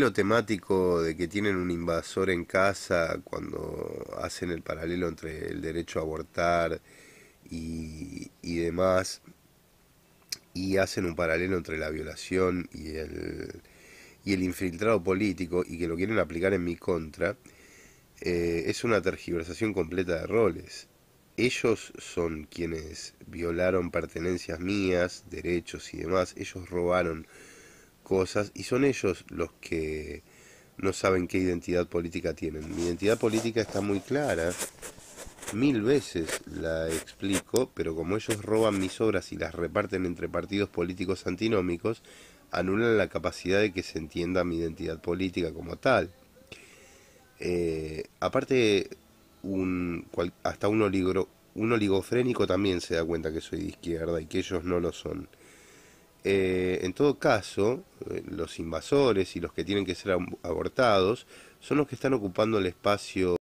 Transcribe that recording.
lo temático de que tienen un invasor en casa cuando hacen el paralelo entre el derecho a abortar y, demás, y hacen un paralelo entre la violación y el, y el infiltrado político, y que lo quieren aplicar en mi contra, eh, es una tergiversación completa de roles. Ellos son quienes violaron pertenencias mías, derechos y demás, ellos robaron cosas y son ellos los que no saben qué identidad política tienen. Mi identidad política está muy clara, mil veces la explico, pero como ellos roban mis obras y las reparten entre partidos políticos antinómicos, anulan la capacidad de que se entienda mi identidad política como tal. Eh, aparte, un, hasta un, oligro, un oligofrénico también se da cuenta que soy de izquierda y que ellos no lo son. Eh, en todo caso, eh, los invasores y los que tienen que ser abortados son los que están ocupando el espacio